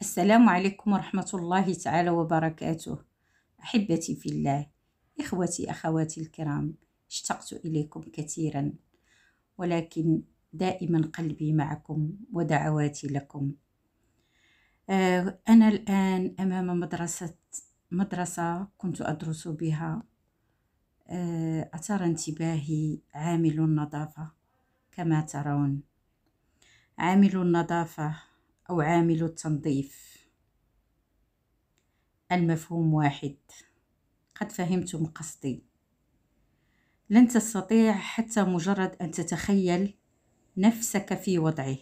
السلام عليكم ورحمة الله تعالى وبركاته أحبتي في الله إخوتي أخواتي الكرام اشتقت إليكم كثيرا ولكن دائما قلبي معكم ودعواتي لكم آه، أنا الآن أمام مدرسة مدرسة كنت أدرس بها آه، أثار انتباهي عامل النظافة كما ترون عامل النظافة أو عامل التنظيف المفهوم واحد قد فهمتم قصدي لن تستطيع حتى مجرد أن تتخيل نفسك في وضعه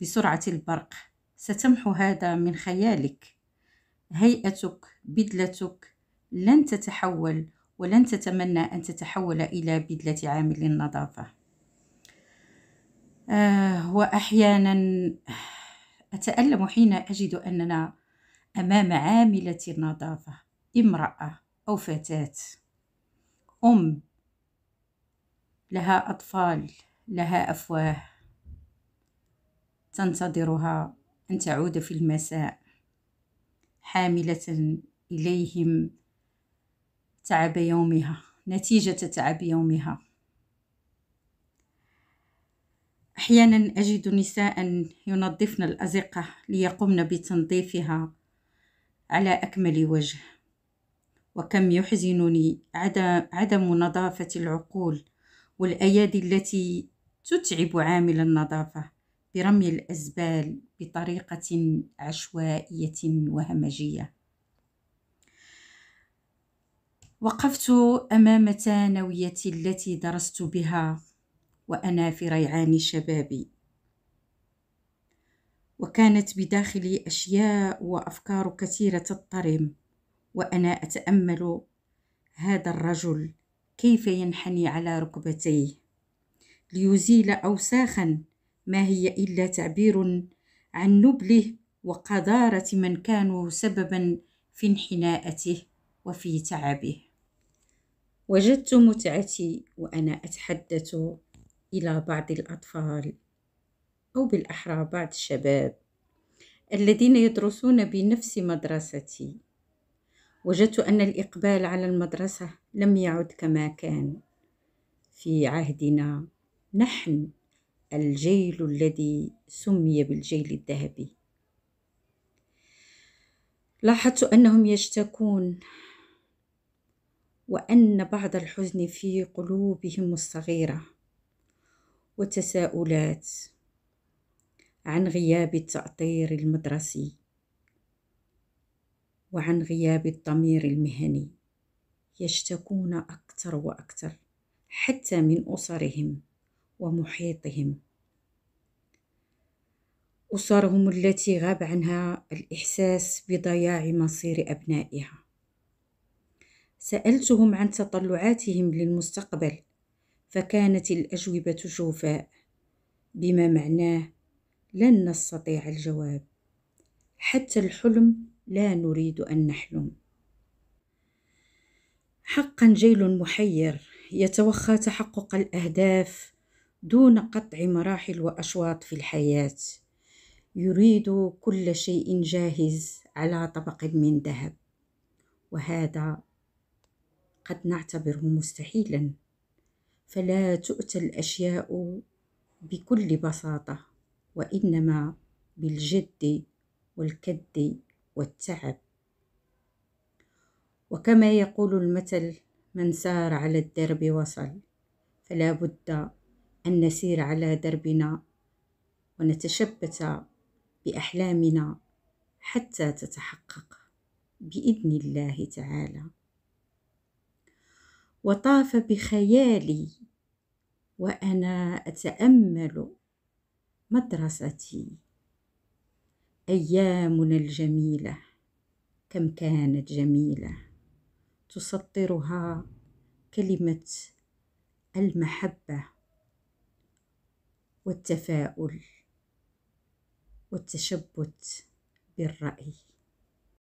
بسرعة البرق ستمحو هذا من خيالك هيئتك بدلتك لن تتحول ولن تتمنى أن تتحول إلى بدلة عامل النظافة آه، وأحيانا أتألم حين أجد أننا أمام عاملة النظافة امرأة أو فتاة أم لها أطفال لها أفواه تنتظرها أن تعود في المساء حاملة إليهم تعب يومها نتيجة تعب يومها أحيانا أجد نساء ينظفن الأزقة ليقمن بتنظيفها على أكمل وجه وكم يحزنني عدم نظافة العقول والأيادي التي تتعب عامل النظافة برمي الأزبال بطريقة عشوائية وهمجية وقفت أمام ثانويتي التي درست بها وأنا في ريعان شبابي وكانت بداخلي أشياء وأفكار كثيرة تضطرم وأنا أتأمل هذا الرجل كيف ينحني على ركبتيه ليزيل أوساخا ما هي إلا تعبير عن نبله وقذارة من كانوا سببا في انحناءته وفي تعبه وجدت متعتي وأنا أتحدث إلى بعض الأطفال أو بالأحرى بعض الشباب الذين يدرسون بنفس مدرستي وجدت أن الإقبال على المدرسة لم يعد كما كان في عهدنا نحن الجيل الذي سمي بالجيل الذهبي لاحظت أنهم يشتكون وأن بعض الحزن في قلوبهم الصغيرة وتساؤلات عن غياب التأطير المدرسي وعن غياب الضمير المهني يشتكون أكثر وأكثر حتى من أسرهم ومحيطهم أسرهم التي غاب عنها الإحساس بضياع مصير أبنائها سألتهم عن تطلعاتهم للمستقبل فكانت الأجوبة جوفاء بما معناه لن نستطيع الجواب حتى الحلم لا نريد أن نحلم حقا جيل محير يتوخى تحقق الأهداف دون قطع مراحل وأشواط في الحياة يريد كل شيء جاهز على طبق من ذهب وهذا قد نعتبره مستحيلا فلا تؤتى الاشياء بكل بساطه وانما بالجد والكد والتعب وكما يقول المثل من سار على الدرب وصل فلا بد ان نسير على دربنا ونتشبث باحلامنا حتى تتحقق باذن الله تعالى وطاف بخيالي وانا اتامل مدرستي ايامنا الجميله كم كانت جميله تسطرها كلمه المحبه والتفاؤل والتشبت بالراي